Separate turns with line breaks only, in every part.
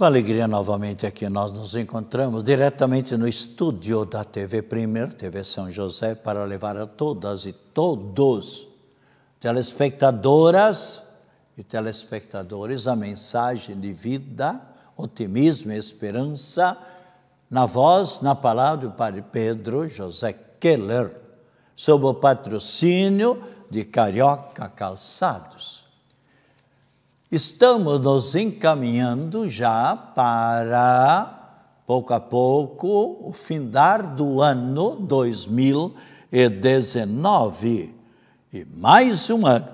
Com alegria novamente aqui nós nos encontramos diretamente no estúdio da TV Primeiro, TV São José, para levar a todas e todos, telespectadoras e telespectadores, a mensagem de vida, otimismo e esperança, na voz, na palavra do Padre Pedro José Keller, sob o patrocínio de Carioca Calçados. Estamos nos encaminhando já para, pouco a pouco, o findar do ano 2019. E mais um ano,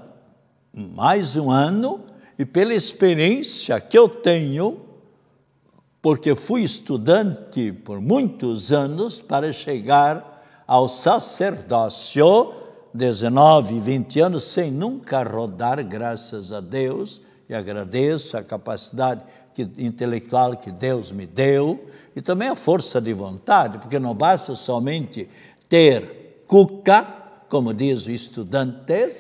mais um ano, e pela experiência que eu tenho, porque fui estudante por muitos anos para chegar ao sacerdócio, 19, 20 anos, sem nunca rodar, graças a Deus e agradeço a capacidade que, intelectual que Deus me deu e também a força de vontade, porque não basta somente ter cuca, como dizem os estudantes,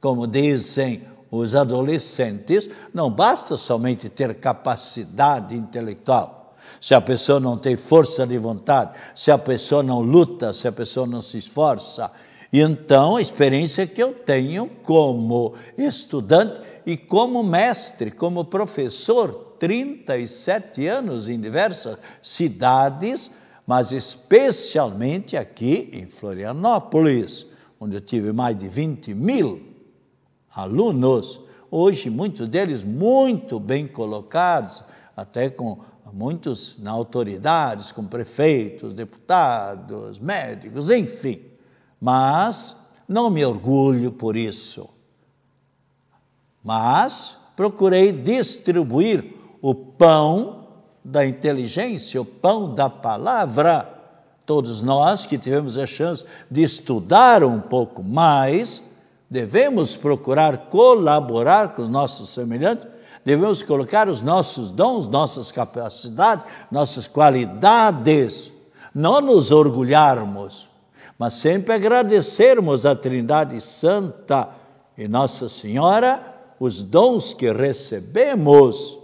como dizem os adolescentes, não basta somente ter capacidade intelectual. Se a pessoa não tem força de vontade, se a pessoa não luta, se a pessoa não se esforça, e então, a experiência que eu tenho como estudante e como mestre, como professor, 37 anos em diversas cidades, mas especialmente aqui em Florianópolis, onde eu tive mais de 20 mil alunos. Hoje, muitos deles muito bem colocados, até com muitos na autoridades, com prefeitos, deputados, médicos, enfim mas não me orgulho por isso. Mas procurei distribuir o pão da inteligência, o pão da palavra. Todos nós que tivemos a chance de estudar um pouco mais, devemos procurar colaborar com os nossos semelhantes, devemos colocar os nossos dons, nossas capacidades, nossas qualidades, não nos orgulharmos mas sempre agradecermos à Trindade Santa e Nossa Senhora os dons que recebemos,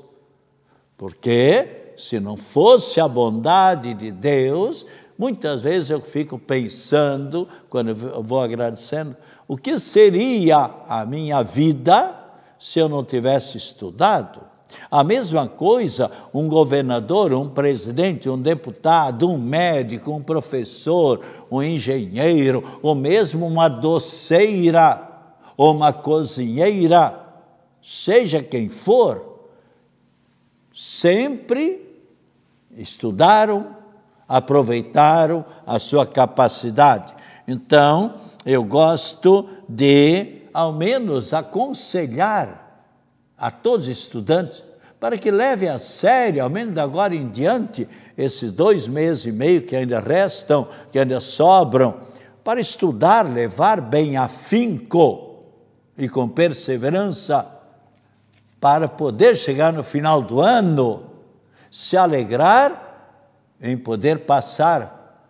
porque se não fosse a bondade de Deus, muitas vezes eu fico pensando, quando eu vou agradecendo, o que seria a minha vida se eu não tivesse estudado? A mesma coisa, um governador, um presidente, um deputado, um médico, um professor, um engenheiro, ou mesmo uma doceira, ou uma cozinheira, seja quem for, sempre estudaram, aproveitaram a sua capacidade. Então, eu gosto de, ao menos, aconselhar a todos os estudantes para que levem a sério, ao menos agora em diante, esses dois meses e meio que ainda restam, que ainda sobram, para estudar, levar bem afinco e com perseverança, para poder chegar no final do ano, se alegrar em poder passar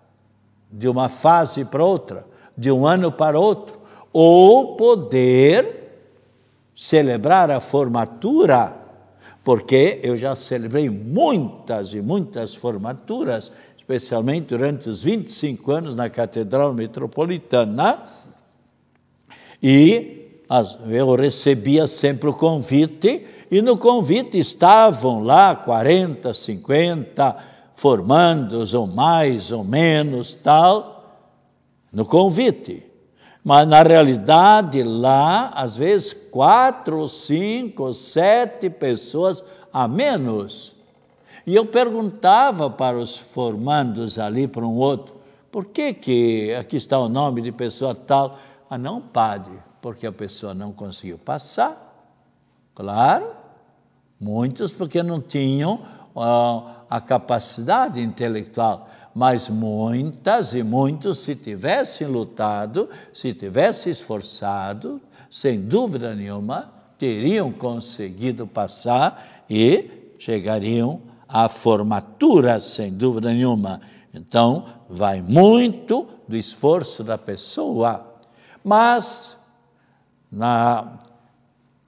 de uma fase para outra, de um ano para outro, ou poder celebrar a formatura, porque eu já celebrei muitas e muitas formaturas, especialmente durante os 25 anos na Catedral Metropolitana, e eu recebia sempre o convite, e no convite estavam lá 40, 50 formandos, ou mais ou menos, tal, no convite. Mas na realidade, lá, às vezes, quatro, cinco, sete pessoas a menos. E eu perguntava para os formandos ali, para um outro, por que, que aqui está o nome de pessoa tal? Ah, não, padre, porque a pessoa não conseguiu passar. Claro, muitos porque não tinham ah, a capacidade intelectual, mas muitas e muitos, se tivessem lutado, se tivessem esforçado, sem dúvida nenhuma, teriam conseguido passar e chegariam à formatura, sem dúvida nenhuma. Então, vai muito do esforço da pessoa. Mas, na,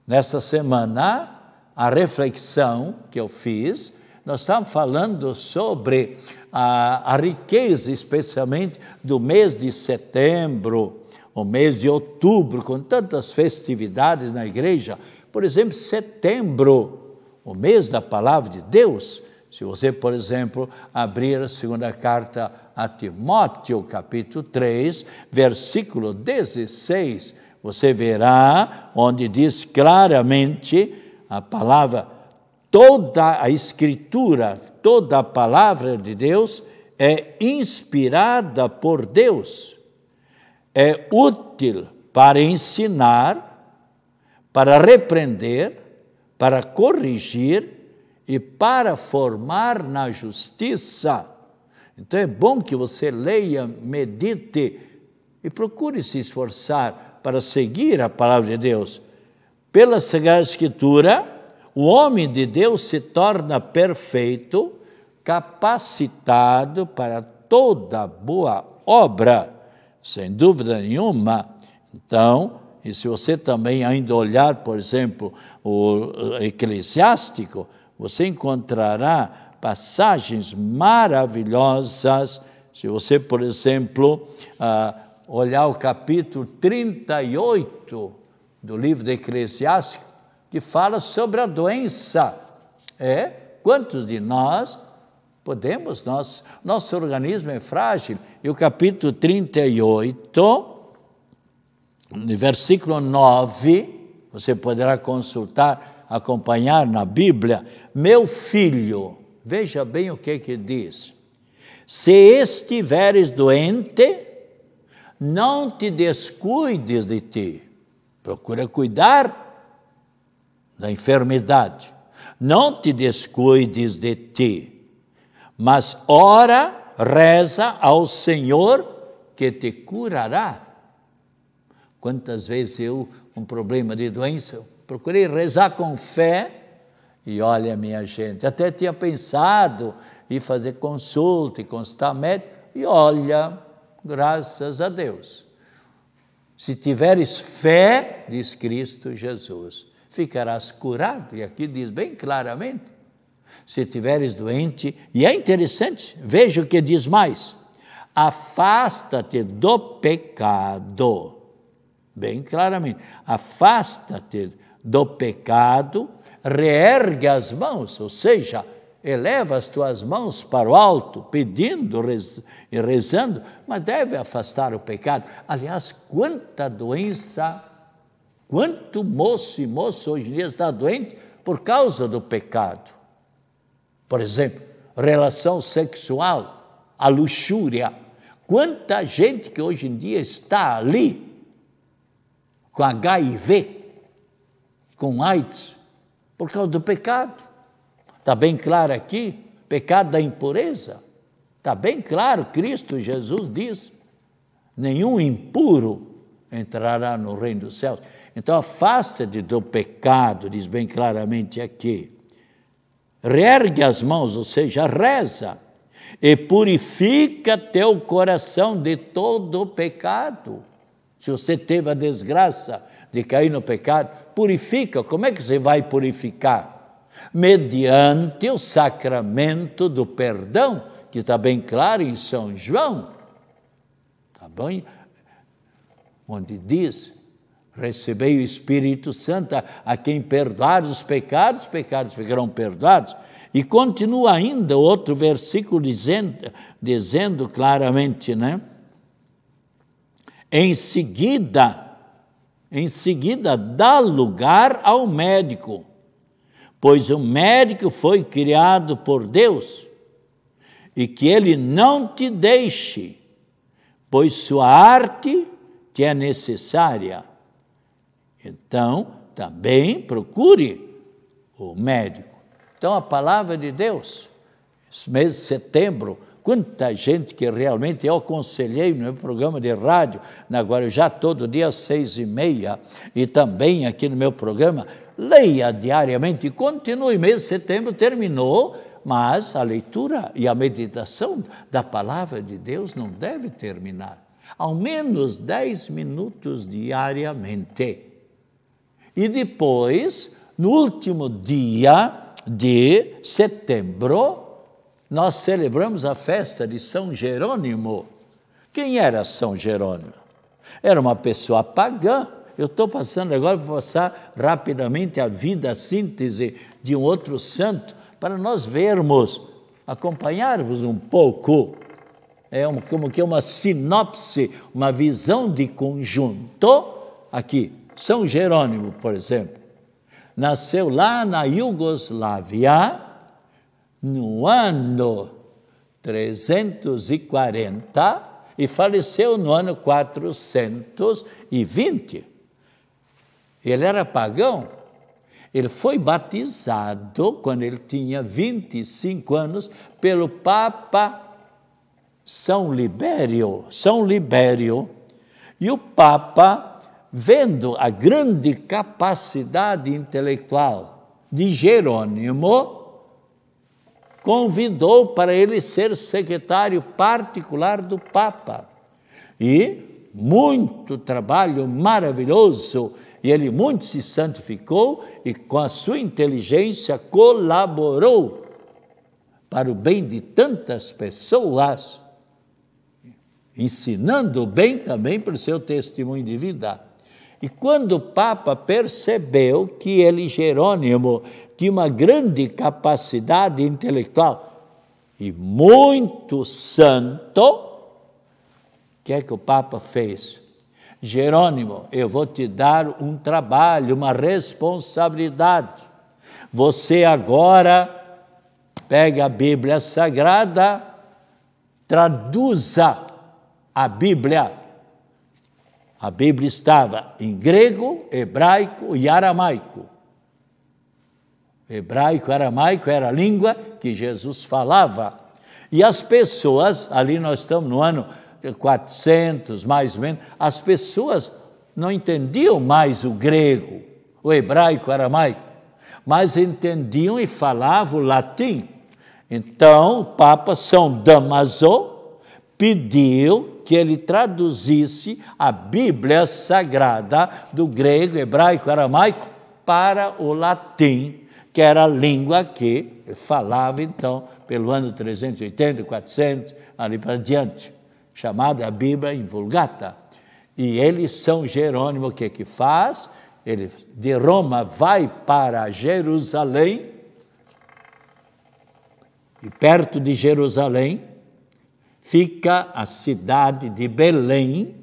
nessa semana, a reflexão que eu fiz nós estamos falando sobre a, a riqueza, especialmente do mês de setembro, o mês de outubro, com tantas festividades na igreja. Por exemplo, setembro, o mês da palavra de Deus. Se você, por exemplo, abrir a segunda carta a Timóteo, capítulo 3, versículo 16, você verá onde diz claramente a palavra Toda a Escritura, toda a palavra de Deus é inspirada por Deus, é útil para ensinar, para repreender, para corrigir e para formar na justiça. Então é bom que você leia, medite e procure se esforçar para seguir a palavra de Deus. Pela Sagrada Escritura, o homem de Deus se torna perfeito, capacitado para toda boa obra, sem dúvida nenhuma. Então, e se você também ainda olhar, por exemplo, o Eclesiástico, você encontrará passagens maravilhosas. Se você, por exemplo, ah, olhar o capítulo 38 do livro do Eclesiástico, que fala sobre a doença. É, quantos de nós podemos, nós, nosso organismo é frágil. E o capítulo 38, no versículo 9, você poderá consultar, acompanhar na Bíblia, meu filho, veja bem o que que diz. Se estiveres doente, não te descuides de ti. Procura cuidar da enfermidade. Não te descuides de ti, mas ora, reza ao Senhor que te curará. Quantas vezes eu, com um problema de doença, procurei rezar com fé e olha, minha gente, até tinha pensado em fazer consulta e consultar médico, e olha, graças a Deus. Se tiveres fé, diz Cristo Jesus, ficarás curado. E aqui diz bem claramente: se tiveres doente, e é interessante, veja o que diz mais: afasta-te do pecado. Bem claramente, afasta-te do pecado, reergue as mãos, ou seja, eleva as tuas mãos para o alto, pedindo e rezando, mas deve afastar o pecado. Aliás, quanta doença Quanto moço e moça hoje em dia está doente por causa do pecado? Por exemplo, relação sexual, a luxúria. Quanta gente que hoje em dia está ali com HIV, com AIDS, por causa do pecado. Está bem claro aqui, pecado da impureza. Está bem claro, Cristo Jesus diz: nenhum impuro entrará no reino dos céus. Então, afasta-te do pecado, diz bem claramente aqui. Reergue as mãos, ou seja, reza, e purifica teu coração de todo o pecado. Se você teve a desgraça de cair no pecado, purifica. Como é que você vai purificar? Mediante o sacramento do perdão, que está bem claro em São João. Está bem? Onde diz Recebei o Espírito Santo, a quem perdoar os pecados, os pecados ficarão perdoados. E continua ainda outro versículo dizendo, dizendo claramente, né? Em seguida, em seguida dá lugar ao médico, pois o médico foi criado por Deus, e que ele não te deixe, pois sua arte te é necessária então, também procure o médico. Então, a palavra de Deus, esse mês de setembro, quanta gente que realmente eu aconselhei no meu programa de rádio, na Guarujá, todo dia às seis e meia, e também aqui no meu programa, leia diariamente e continue. Mês de setembro terminou, mas a leitura e a meditação da palavra de Deus não deve terminar. Ao menos dez minutos diariamente. E depois, no último dia de setembro, nós celebramos a festa de São Jerônimo. Quem era São Jerônimo? Era uma pessoa pagã. Eu estou passando agora, vou passar rapidamente a vida, a síntese de um outro santo, para nós vermos, acompanharmos um pouco. É como que é uma sinopse, uma visão de conjunto aqui são Jerônimo, por exemplo, nasceu lá na Iugoslávia no ano 340 e faleceu no ano 420. Ele era pagão. Ele foi batizado quando ele tinha 25 anos pelo Papa são Libério, São Libério, e o Papa vendo a grande capacidade intelectual de Jerônimo, convidou para ele ser secretário particular do Papa. E muito trabalho maravilhoso, e ele muito se santificou e com a sua inteligência colaborou para o bem de tantas pessoas, ensinando o bem também para o seu testemunho de vida. E quando o Papa percebeu que ele, Jerônimo, tinha uma grande capacidade intelectual e muito santo, o que é que o Papa fez? Jerônimo, eu vou te dar um trabalho, uma responsabilidade. Você agora pega a Bíblia Sagrada, traduza a Bíblia a Bíblia estava em grego, hebraico e aramaico. Hebraico e aramaico era a língua que Jesus falava. E as pessoas, ali nós estamos no ano 400, mais ou menos, as pessoas não entendiam mais o grego, o hebraico, o aramaico, mas entendiam e falavam o latim. Então, o Papa São Damaso pediu que ele traduzisse a Bíblia Sagrada do grego, hebraico, aramaico para o latim, que era a língua que falava então pelo ano 380, 400, ali para diante, chamada a Bíblia Invulgata. E ele, São Jerônimo, o que que faz? Ele de Roma vai para Jerusalém, e perto de Jerusalém, fica a cidade de Belém,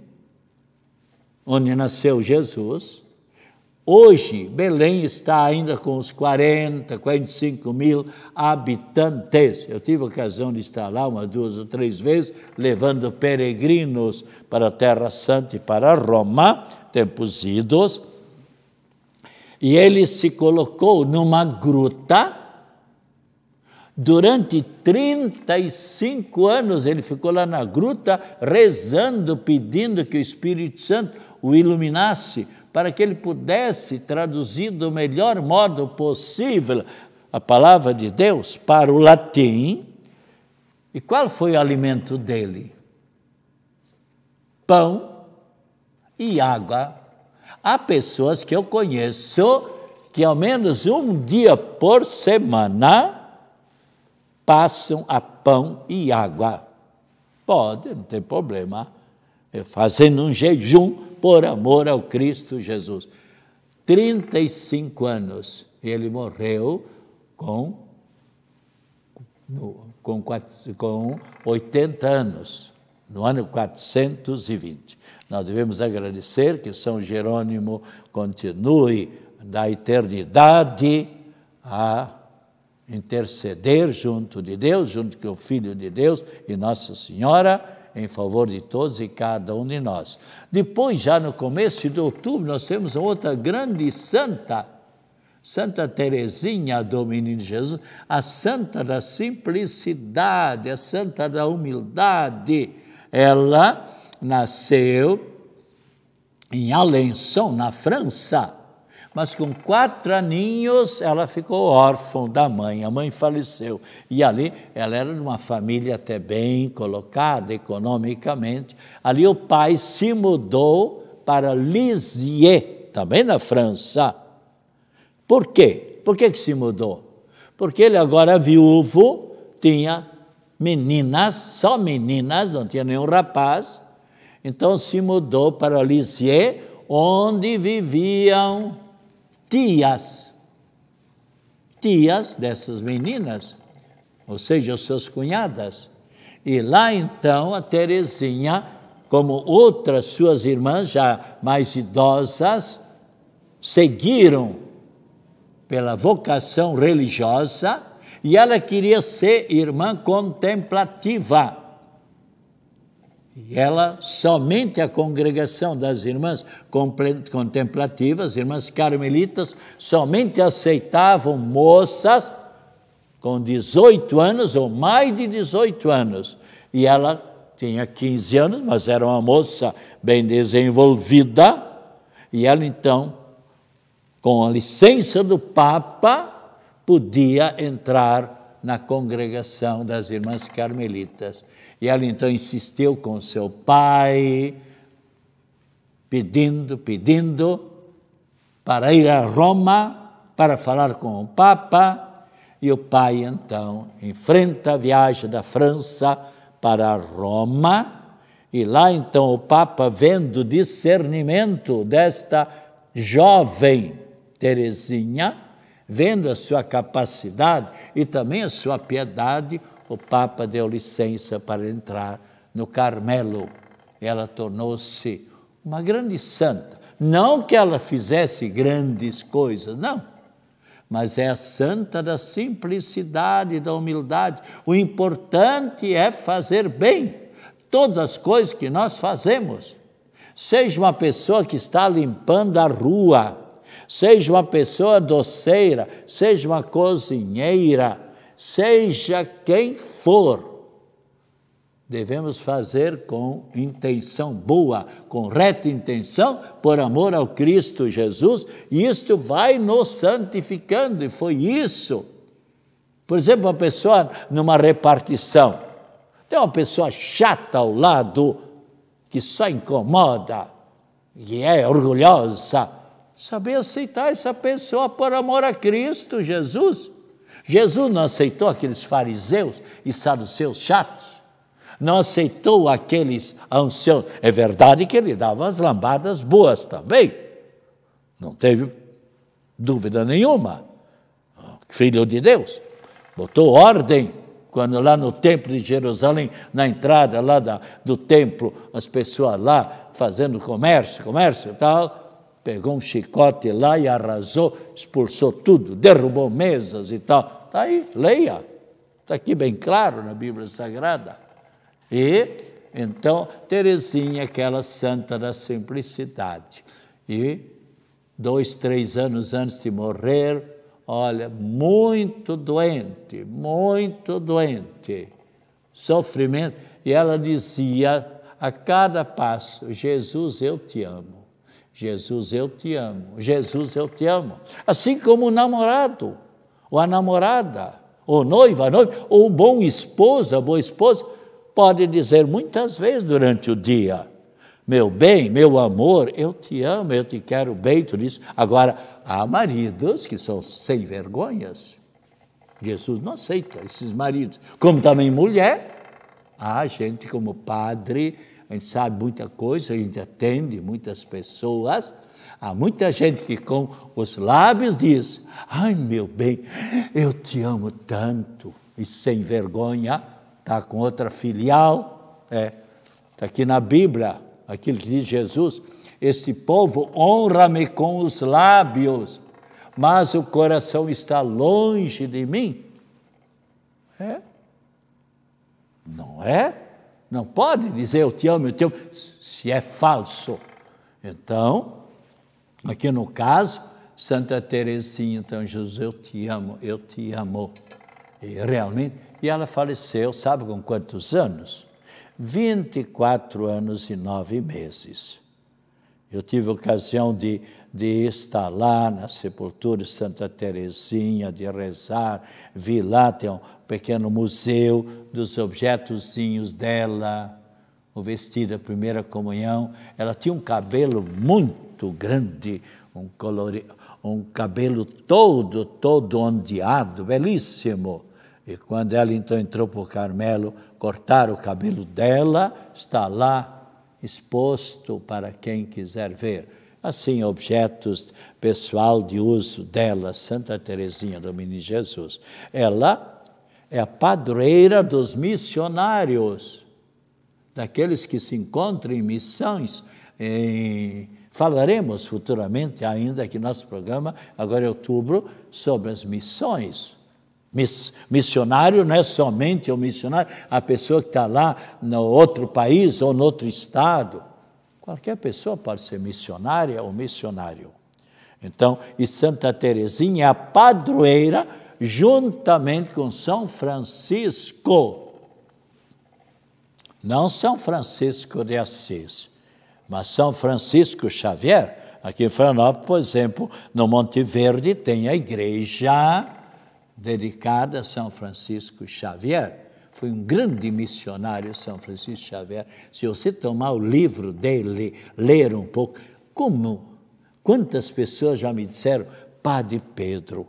onde nasceu Jesus. Hoje, Belém está ainda com os 40, 45 mil habitantes. Eu tive a ocasião de estar lá umas duas ou três vezes, levando peregrinos para a Terra Santa e para Roma, tempos idos. E ele se colocou numa gruta Durante 35 anos ele ficou lá na gruta rezando, pedindo que o Espírito Santo o iluminasse para que ele pudesse traduzir do melhor modo possível a palavra de Deus para o latim. E qual foi o alimento dele? Pão e água. Há pessoas que eu conheço que ao menos um dia por semana passam a pão e água. Pode, não tem problema. É fazendo um jejum por amor ao Cristo Jesus. 35 anos. Ele morreu com, com, com 80 anos, no ano 420. Nós devemos agradecer que São Jerônimo continue da eternidade a interceder junto de Deus, junto com o Filho de Deus e Nossa Senhora, em favor de todos e cada um de nós. Depois, já no começo de outubro, nós temos outra grande santa, Santa Teresinha do Menino Jesus, a santa da simplicidade, a santa da humildade. Ela nasceu em Alençon, na França, mas com quatro aninhos ela ficou órfã da mãe, a mãe faleceu. E ali ela era de uma família até bem colocada economicamente. Ali o pai se mudou para Lisieux, também na França. Por quê? Por que, que se mudou? Porque ele agora viúvo tinha meninas, só meninas, não tinha nenhum rapaz. Então se mudou para Lisieux, onde viviam tias, tias dessas meninas, ou seja, suas cunhadas. E lá então a Terezinha, como outras suas irmãs já mais idosas, seguiram pela vocação religiosa e ela queria ser irmã contemplativa. E ela, somente a congregação das irmãs contemplativas, irmãs carmelitas, somente aceitavam moças com 18 anos ou mais de 18 anos. E ela tinha 15 anos, mas era uma moça bem desenvolvida. E ela, então, com a licença do Papa, podia entrar na congregação das irmãs carmelitas. E ela então insistiu com seu pai, pedindo, pedindo, para ir a Roma para falar com o Papa. E o pai então enfrenta a viagem da França para Roma. E lá então o Papa, vendo o discernimento desta jovem Teresinha, Vendo a sua capacidade e também a sua piedade, o Papa deu licença para entrar no Carmelo. Ela tornou-se uma grande santa. Não que ela fizesse grandes coisas, não. Mas é a santa da simplicidade, da humildade. O importante é fazer bem todas as coisas que nós fazemos. Seja uma pessoa que está limpando a rua, seja uma pessoa doceira, seja uma cozinheira, seja quem for. Devemos fazer com intenção boa, com reta intenção, por amor ao Cristo Jesus, e isto vai nos santificando, e foi isso. Por exemplo, uma pessoa numa repartição, tem uma pessoa chata ao lado, que só incomoda, que é orgulhosa, Saber aceitar essa pessoa por amor a Cristo, Jesus. Jesus não aceitou aqueles fariseus e saduceus chatos. Não aceitou aqueles anciãos. É verdade que ele dava as lambadas boas também. Não teve dúvida nenhuma. Filho de Deus. Botou ordem quando lá no templo de Jerusalém, na entrada lá da, do templo, as pessoas lá fazendo comércio, comércio e tal, pegou um chicote lá e arrasou, expulsou tudo, derrubou mesas e tal. Está aí, leia. Está aqui bem claro na Bíblia Sagrada. E, então, Terezinha, aquela santa da simplicidade. E, dois, três anos antes de morrer, olha, muito doente, muito doente. Sofrimento. E ela dizia a cada passo: Jesus, eu te amo. Jesus, eu te amo. Jesus, eu te amo. Assim como o namorado, ou a namorada, ou noiva, noiva, ou bom esposo a boa esposa, pode dizer muitas vezes durante o dia: Meu bem, meu amor, eu te amo, eu te quero bem, tudo isso. Agora, há maridos que são sem vergonhas. Jesus não aceita esses maridos. Como também mulher, há gente como padre a gente sabe muita coisa, a gente atende muitas pessoas. Há muita gente que com os lábios diz: Ai, meu bem, eu te amo tanto. E sem vergonha, está com outra filial. Está é, tá aqui na Bíblia, aquilo que diz Jesus: Este povo honra-me com os lábios, mas o coração está longe de mim. É? Não é? Não pode dizer eu te amo, eu te amo, se é falso. Então, aqui no caso, Santa Teresinha, então Jesus, eu te amo, eu te amo. E realmente, e ela faleceu, sabe com quantos anos? 24 anos e 9 meses. Eu tive ocasião de, de estar lá na sepultura de Santa Teresinha, de rezar, vi lá, tem um pequeno museu dos objetozinhos dela, o vestido da primeira comunhão. Ela tinha um cabelo muito grande, um, colori... um cabelo todo, todo ondeado, belíssimo. E quando ela então entrou para o Carmelo, cortaram o cabelo dela, está lá exposto para quem quiser ver. Assim, objetos pessoal de uso dela, Santa Teresinha do Menino Jesus. Ela é a padroeira dos missionários, daqueles que se encontram em missões, Falaremos futuramente, ainda aqui no nosso programa, agora em outubro, sobre as missões missionário não é somente o missionário, a pessoa que está lá no outro país ou no outro estado. Qualquer pessoa pode ser missionária ou missionário. Então, e Santa Teresinha é a padroeira juntamente com São Francisco. Não São Francisco de Assis, mas São Francisco Xavier. Aqui em Florianópolis, por exemplo, no Monte Verde tem a igreja dedicada a São Francisco Xavier. Foi um grande missionário, São Francisco Xavier. Se você tomar o livro dele, ler um pouco, como quantas pessoas já me disseram, Padre Pedro,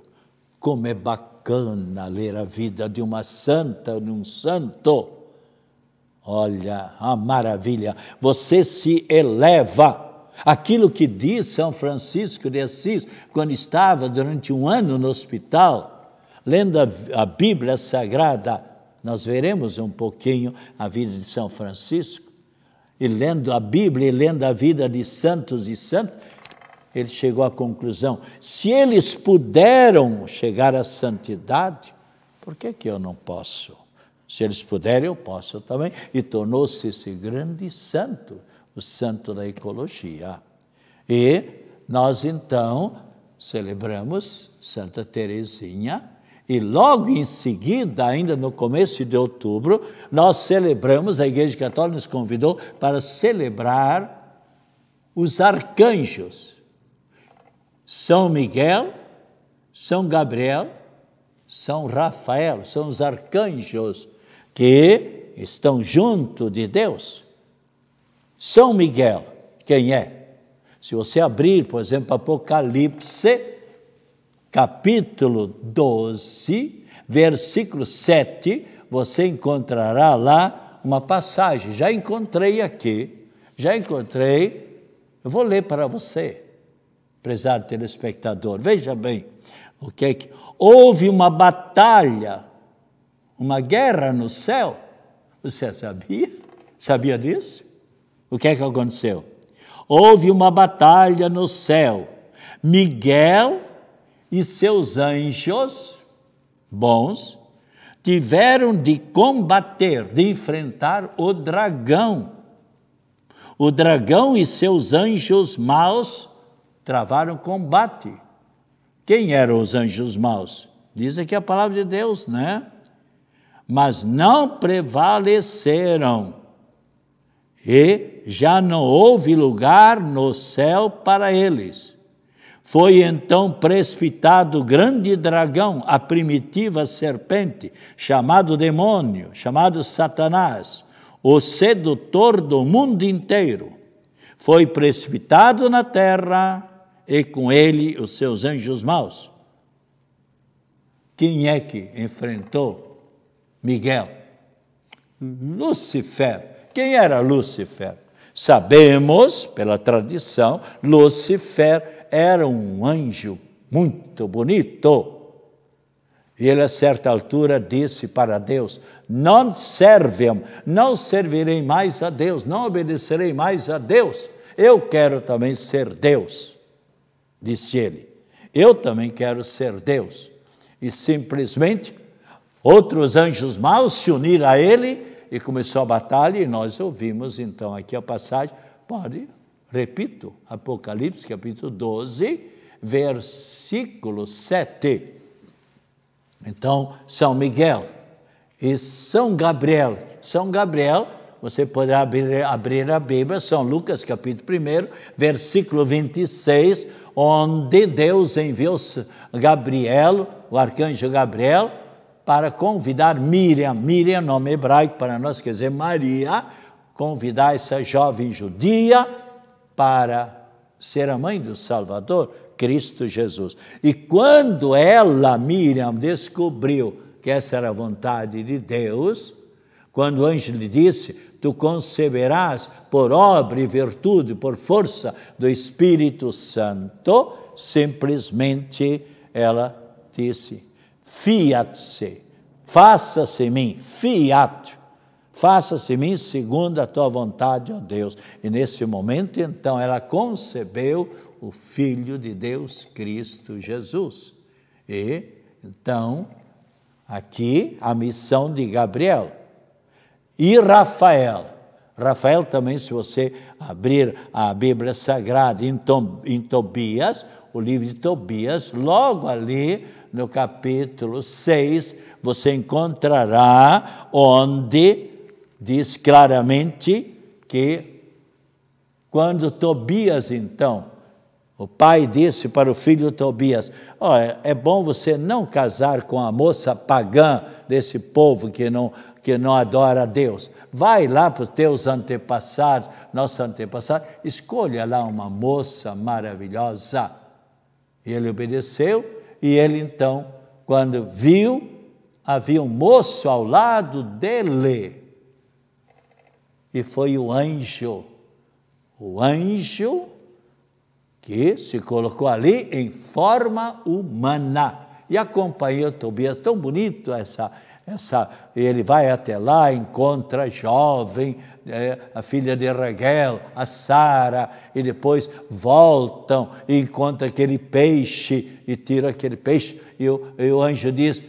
como é bacana ler a vida de uma santa, de um santo. Olha a maravilha, você se eleva. Aquilo que diz São Francisco de Assis quando estava durante um ano no hospital, lendo a, a Bíblia Sagrada, nós veremos um pouquinho a vida de São Francisco, e lendo a Bíblia e lendo a vida de santos e santos, ele chegou à conclusão: se eles puderam chegar à santidade, por que, que eu não posso? Se eles puderem, eu posso também. E tornou-se esse grande santo, o santo da ecologia. E nós então celebramos Santa Teresinha e logo em seguida, ainda no começo de outubro, nós celebramos, a Igreja Católica nos convidou para celebrar os arcanjos. São Miguel, São Gabriel, São Rafael, são os arcanjos que estão junto de Deus. São Miguel, quem é? Se você abrir, por exemplo, Apocalipse capítulo 12, versículo 7, você encontrará lá uma passagem. Já encontrei aqui, já encontrei. Eu vou ler para você, prezado telespectador. Veja bem o que é que. Houve uma batalha, uma guerra no céu. Você sabia? Sabia disso? O que é que aconteceu? Houve uma batalha no céu. Miguel e seus anjos bons tiveram de combater, de enfrentar o dragão. O dragão e seus anjos maus travaram combate. Quem eram os anjos maus? Diz aqui a palavra de Deus, né? Mas não prevaleceram. E já não houve lugar no céu para eles. Foi então precipitado o grande dragão, a primitiva serpente, chamado demônio, chamado Satanás, o sedutor do mundo inteiro. Foi precipitado na terra e com ele os seus anjos maus. Quem é que enfrentou Miguel? Lúcifer. Quem era Lúcifer? Sabemos, pela tradição, Lúcifer era um anjo muito bonito. E ele, a certa altura, disse para Deus: Não servem, não servirei mais a Deus, não obedecerei mais a Deus. Eu quero também ser Deus, disse ele. Eu também quero ser Deus. E simplesmente outros anjos maus se uniram a ele e começou a batalha, e nós ouvimos então aqui a passagem. Pode Repito, Apocalipse capítulo 12, versículo 7. Então, São Miguel e São Gabriel. São Gabriel, você poderá abrir, abrir a Bíblia, São Lucas capítulo 1, versículo 26, onde Deus enviou Gabriel, o arcanjo Gabriel, para convidar Miriam, Miriam, é nome hebraico para nós, quer dizer Maria, convidar essa jovem judia para ser a mãe do Salvador, Cristo Jesus. E quando ela, Miriam, descobriu que essa era a vontade de Deus, quando o anjo lhe disse: Tu conceberás por obra e virtude, por força do Espírito Santo, simplesmente ela disse: Fiat-se, faça-se em mim, fiat Faça-se mim segundo a tua vontade, ó Deus. E nesse momento, então, ela concebeu o Filho de Deus, Cristo Jesus. E, então, aqui a missão de Gabriel e Rafael. Rafael também, se você abrir a Bíblia Sagrada em, Tom, em Tobias, o livro de Tobias, logo ali no capítulo 6, você encontrará onde diz claramente que quando Tobias, então, o pai disse para o filho Tobias: oh, é bom você não casar com a moça pagã desse povo que não, que não adora a Deus. Vai lá para os teus antepassados, nosso antepassado, escolha lá uma moça maravilhosa. E ele obedeceu, e ele então, quando viu, havia um moço ao lado dele e foi o anjo, o anjo que se colocou ali em forma humana e acompanhou Tobias. Tão bonito essa, essa, ele vai até lá, encontra a jovem, é, a filha de Raquel, a Sara, e depois voltam e encontra aquele peixe e tira aquele peixe. E o, e o anjo diz: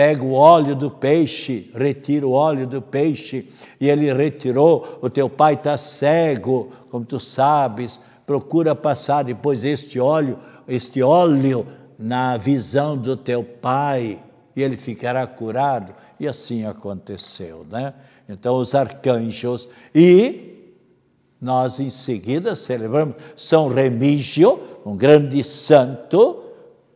pega o óleo do peixe, retira o óleo do peixe, e ele retirou, o teu pai está cego, como tu sabes, procura passar depois este óleo, este óleo na visão do teu pai, e ele ficará curado. E assim aconteceu, né? Então os arcanjos e nós em seguida celebramos São Remígio, um grande santo,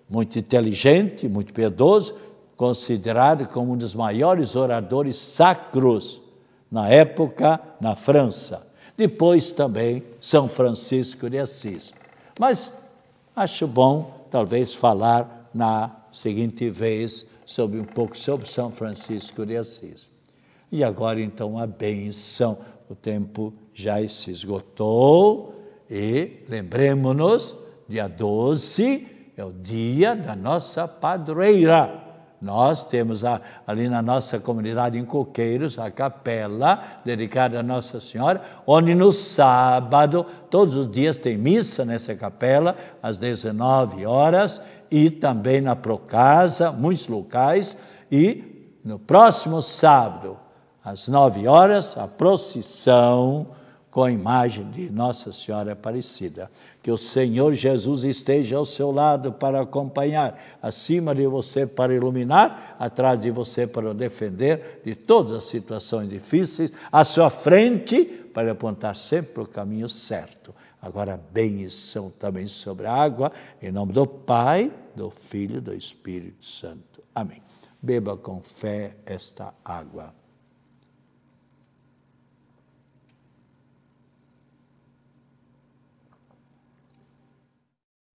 muito inteligente, muito piedoso, considerado como um dos maiores oradores sacros na época na França. Depois também São Francisco de Assis. Mas acho bom talvez falar na seguinte vez sobre um pouco sobre São Francisco de Assis. E agora então a benção. O tempo já se esgotou e lembremos-nos, dia 12 é o dia da nossa padroeira. Nós temos a, ali na nossa comunidade em Coqueiros a capela dedicada a Nossa Senhora, onde no sábado, todos os dias tem missa nessa capela, às 19 horas, e também na Procasa, muitos locais, e no próximo sábado, às 9 horas, a procissão com a imagem de Nossa Senhora Aparecida que o Senhor Jesus esteja ao seu lado para acompanhar, acima de você para iluminar, atrás de você para defender de todas as situações difíceis, à sua frente para apontar sempre o caminho certo. Agora, bênção também sobre a água, em nome do Pai, do Filho e do Espírito Santo. Amém. Beba com fé esta água.